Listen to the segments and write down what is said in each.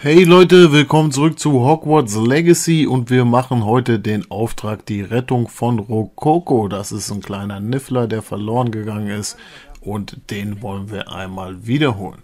Hey Leute, willkommen zurück zu Hogwarts Legacy und wir machen heute den Auftrag die Rettung von Rococo. Das ist ein kleiner Niffler, der verloren gegangen ist und den wollen wir einmal wiederholen.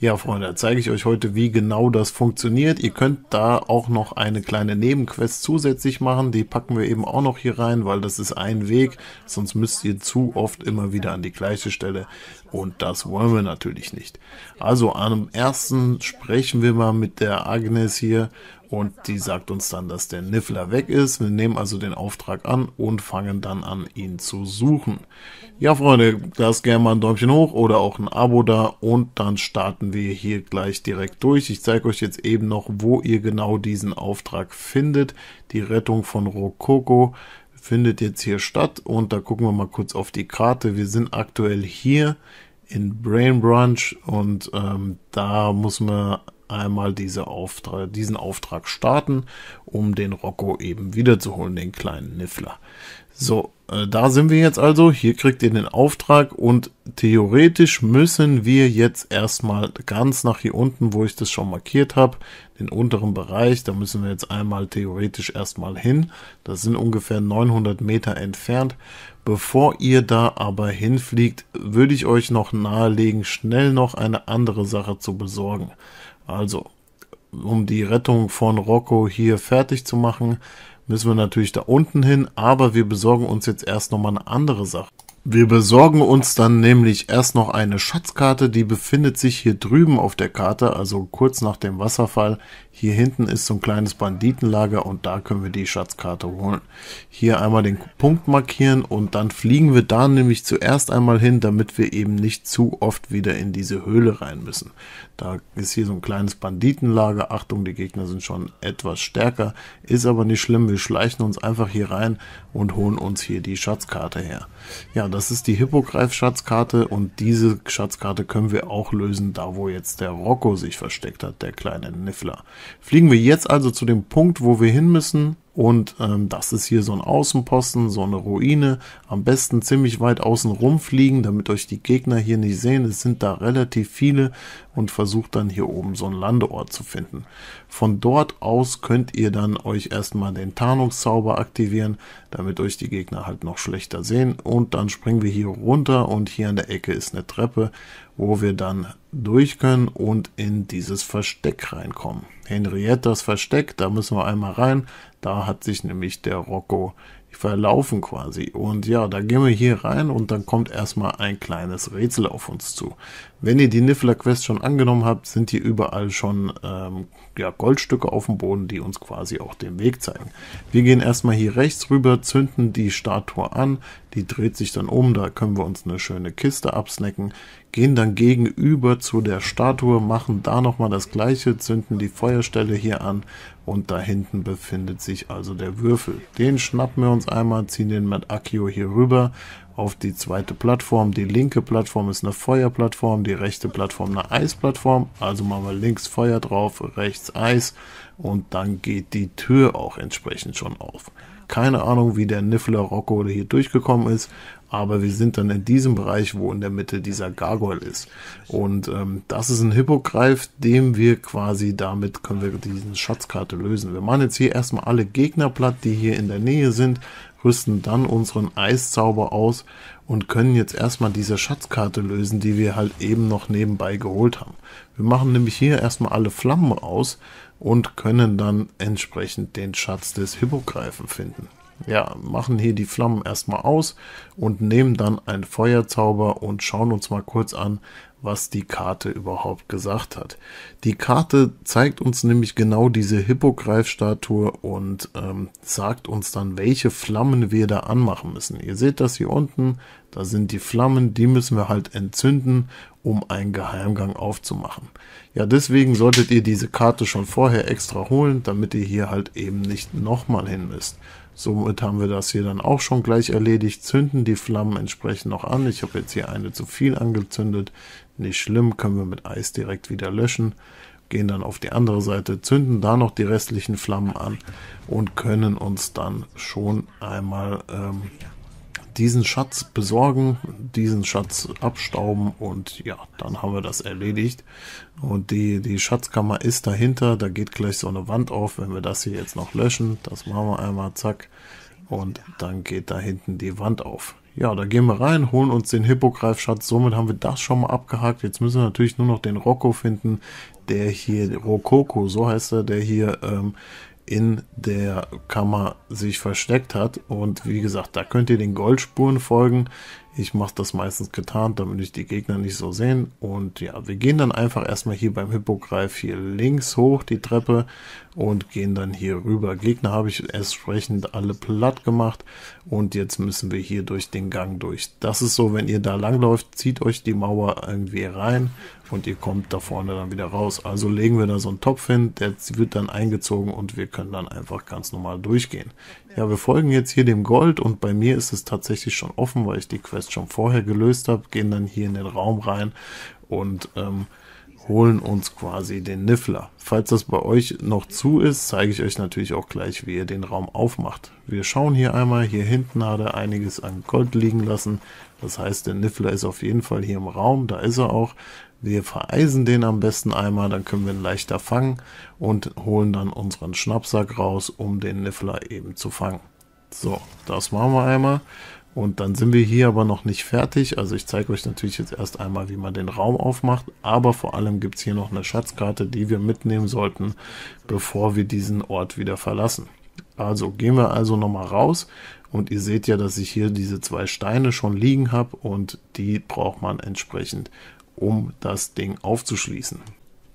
Ja, Freunde, da zeige ich euch heute, wie genau das funktioniert. Ihr könnt da auch noch eine kleine Nebenquest zusätzlich machen. Die packen wir eben auch noch hier rein, weil das ist ein Weg. Sonst müsst ihr zu oft immer wieder an die gleiche Stelle. Und das wollen wir natürlich nicht. Also, am ersten sprechen wir mal mit der Agnes hier und die sagt uns dann, dass der Niffler weg ist. Wir nehmen also den Auftrag an und fangen dann an, ihn zu suchen. Ja, Freunde, lasst gerne mal ein Däumchen hoch oder auch ein Abo da und dann starten wir hier gleich direkt durch. Ich zeige euch jetzt eben noch, wo ihr genau diesen Auftrag findet. Die Rettung von Rokoko findet jetzt hier statt und da gucken wir mal kurz auf die Karte. Wir sind aktuell hier in Brain Brunch und ähm, da muss man einmal diese Auftrag, diesen Auftrag starten, um den Rocco eben wiederzuholen, den kleinen Niffler. So, äh, da sind wir jetzt also. Hier kriegt ihr den Auftrag und theoretisch müssen wir jetzt erstmal ganz nach hier unten, wo ich das schon markiert habe, den unteren Bereich, da müssen wir jetzt einmal theoretisch erstmal hin. Das sind ungefähr 900 Meter entfernt. Bevor ihr da aber hinfliegt, würde ich euch noch nahelegen, schnell noch eine andere Sache zu besorgen. Also, um die Rettung von Rocco hier fertig zu machen, müssen wir natürlich da unten hin, aber wir besorgen uns jetzt erst nochmal eine andere Sache. Wir besorgen uns dann nämlich erst noch eine Schatzkarte, die befindet sich hier drüben auf der Karte, also kurz nach dem Wasserfall. Hier hinten ist so ein kleines Banditenlager und da können wir die Schatzkarte holen. Hier einmal den Punkt markieren und dann fliegen wir da nämlich zuerst einmal hin, damit wir eben nicht zu oft wieder in diese Höhle rein müssen. Da ist hier so ein kleines Banditenlager. Achtung, die Gegner sind schon etwas stärker, ist aber nicht schlimm. Wir schleichen uns einfach hier rein und holen uns hier die Schatzkarte her. Ja, das ist die Hippogreif-Schatzkarte und diese Schatzkarte können wir auch lösen, da wo jetzt der Rocco sich versteckt hat, der kleine Niffler. Fliegen wir jetzt also zu dem Punkt, wo wir hin müssen und ähm, das ist hier so ein Außenposten, so eine Ruine. Am besten ziemlich weit außen rumfliegen, damit euch die Gegner hier nicht sehen. Es sind da relativ viele und versucht dann hier oben so einen Landeort zu finden. Von dort aus könnt ihr dann euch erstmal den Tarnungszauber aktivieren damit euch die Gegner halt noch schlechter sehen. Und dann springen wir hier runter und hier an der Ecke ist eine Treppe, wo wir dann durch können und in dieses Versteck reinkommen. Henriettas Versteck, da müssen wir einmal rein. Da hat sich nämlich der Rocco verlaufen quasi. Und ja, da gehen wir hier rein und dann kommt erstmal ein kleines Rätsel auf uns zu. Wenn ihr die Niffler-Quest schon angenommen habt, sind hier überall schon ähm, ja, Goldstücke auf dem Boden, die uns quasi auch den Weg zeigen. Wir gehen erstmal hier rechts rüber, zünden die Statue an, die dreht sich dann um, da können wir uns eine schöne Kiste absnacken, gehen dann gegenüber zu der Statue, machen da nochmal das gleiche, zünden die Feuerstelle hier an und da hinten befindet sich also der Würfel. Den schnappen wir uns einmal, ziehen den mit Akio hier rüber auf die zweite Plattform. Die linke Plattform ist eine Feuerplattform, die rechte Plattform eine Eisplattform. Also machen wir links Feuer drauf, rechts Eis und dann geht die Tür auch entsprechend schon auf. Keine Ahnung, wie der Niffler Rocco hier durchgekommen ist, aber wir sind dann in diesem Bereich, wo in der Mitte dieser Gargoyle ist. Und ähm, das ist ein Hippogreif, dem wir quasi damit können wir diese Schatzkarte lösen. Wir machen jetzt hier erstmal alle Gegner platt, die hier in der Nähe sind, rüsten dann unseren Eiszauber aus und können jetzt erstmal diese Schatzkarte lösen, die wir halt eben noch nebenbei geholt haben. Wir machen nämlich hier erstmal alle Flammen aus und können dann entsprechend den Schatz des Hippogreifen finden ja, machen hier die Flammen erstmal aus und nehmen dann einen Feuerzauber und schauen uns mal kurz an, was die Karte überhaupt gesagt hat. Die Karte zeigt uns nämlich genau diese Hippogreifstatue und ähm, sagt uns dann, welche Flammen wir da anmachen müssen. Ihr seht das hier unten, da sind die Flammen, die müssen wir halt entzünden, um einen Geheimgang aufzumachen. Ja, deswegen solltet ihr diese Karte schon vorher extra holen, damit ihr hier halt eben nicht nochmal hin müsst. Somit haben wir das hier dann auch schon gleich erledigt, zünden die Flammen entsprechend noch an. Ich habe jetzt hier eine zu viel angezündet, nicht schlimm, können wir mit Eis direkt wieder löschen. Gehen dann auf die andere Seite, zünden da noch die restlichen Flammen an und können uns dann schon einmal ähm, diesen Schatz besorgen, diesen Schatz abstauben und ja, dann haben wir das erledigt. Und die, die Schatzkammer ist dahinter, da geht gleich so eine Wand auf, wenn wir das hier jetzt noch löschen, das machen wir einmal, zack, und dann geht da hinten die Wand auf. Ja, da gehen wir rein, holen uns den Hippogreifschatz, somit haben wir das schon mal abgehakt. Jetzt müssen wir natürlich nur noch den Rocco finden, der hier, Rococo, so heißt er, der hier ähm, in der Kammer sich versteckt hat. Und wie gesagt, da könnt ihr den Goldspuren folgen, ich mache das meistens getarnt, damit ich die Gegner nicht so sehen. Und ja, wir gehen dann einfach erstmal hier beim Hippogreif hier links hoch die Treppe und gehen dann hier rüber. Gegner habe ich entsprechend alle platt gemacht und jetzt müssen wir hier durch den Gang durch. Das ist so, wenn ihr da langläuft, zieht euch die Mauer irgendwie rein und ihr kommt da vorne dann wieder raus. Also legen wir da so einen Topf hin, der wird dann eingezogen und wir können dann einfach ganz normal durchgehen ja, wir folgen jetzt hier dem Gold und bei mir ist es tatsächlich schon offen, weil ich die Quest schon vorher gelöst habe, gehen dann hier in den Raum rein und ähm, holen uns quasi den Niffler. Falls das bei euch noch zu ist, zeige ich euch natürlich auch gleich, wie ihr den Raum aufmacht. Wir schauen hier einmal, hier hinten hat er einiges an Gold liegen lassen. Das heißt, der Niffler ist auf jeden Fall hier im Raum, da ist er auch. Wir vereisen den am besten einmal, dann können wir ihn leichter fangen und holen dann unseren Schnappsack raus, um den Niffler eben zu fangen. So, das machen wir einmal. Und dann sind wir hier aber noch nicht fertig. Also ich zeige euch natürlich jetzt erst einmal, wie man den Raum aufmacht. Aber vor allem gibt es hier noch eine Schatzkarte, die wir mitnehmen sollten, bevor wir diesen Ort wieder verlassen. Also gehen wir also nochmal raus und ihr seht ja, dass ich hier diese zwei Steine schon liegen habe und die braucht man entsprechend um das Ding aufzuschließen.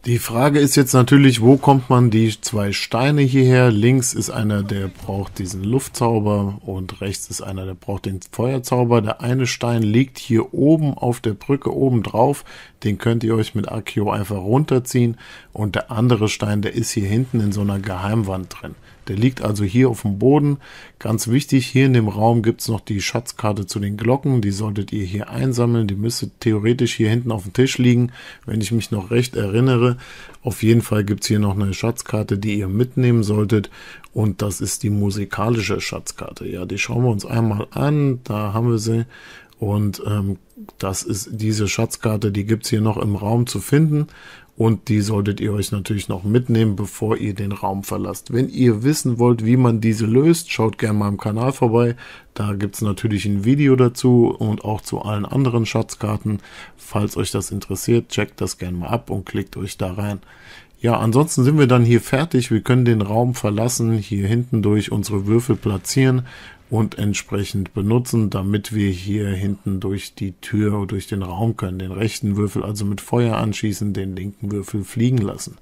Die Frage ist jetzt natürlich, wo kommt man die zwei Steine hierher? Links ist einer, der braucht diesen Luftzauber und rechts ist einer, der braucht den Feuerzauber. Der eine Stein liegt hier oben auf der Brücke oben drauf. Den könnt ihr euch mit Akio einfach runterziehen. Und der andere Stein, der ist hier hinten in so einer Geheimwand drin. Der liegt also hier auf dem Boden. Ganz wichtig, hier in dem Raum gibt es noch die Schatzkarte zu den Glocken. Die solltet ihr hier einsammeln. Die müsste theoretisch hier hinten auf dem Tisch liegen, wenn ich mich noch recht erinnere. Auf jeden Fall gibt es hier noch eine Schatzkarte, die ihr mitnehmen solltet. Und das ist die musikalische Schatzkarte. Ja, die schauen wir uns einmal an. Da haben wir sie. Und ähm, das ist diese Schatzkarte, die gibt's hier noch im Raum zu finden. Und die solltet ihr euch natürlich noch mitnehmen, bevor ihr den Raum verlasst. Wenn ihr wissen wollt, wie man diese löst, schaut gerne mal im Kanal vorbei. Da gibt's natürlich ein Video dazu und auch zu allen anderen Schatzkarten. Falls euch das interessiert, checkt das gerne mal ab und klickt euch da rein. Ja, ansonsten sind wir dann hier fertig. Wir können den Raum verlassen, hier hinten durch unsere Würfel platzieren und entsprechend benutzen, damit wir hier hinten durch die Tür durch den Raum können. Den rechten Würfel also mit Feuer anschießen, den linken Würfel fliegen lassen.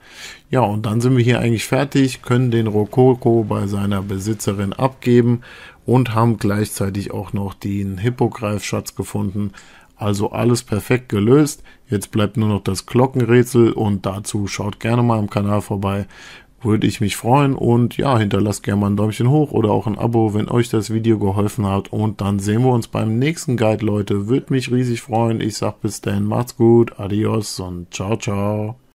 Ja, und dann sind wir hier eigentlich fertig, können den Rokoko bei seiner Besitzerin abgeben und haben gleichzeitig auch noch den Hippogreifschatz gefunden. Also alles perfekt gelöst. Jetzt bleibt nur noch das Glockenrätsel und dazu schaut gerne mal am Kanal vorbei würde ich mich freuen und ja, hinterlasst gerne mal ein Däumchen hoch oder auch ein Abo, wenn euch das Video geholfen hat und dann sehen wir uns beim nächsten Guide, Leute. Würde mich riesig freuen. Ich sag bis dann, macht's gut, adios und ciao, ciao.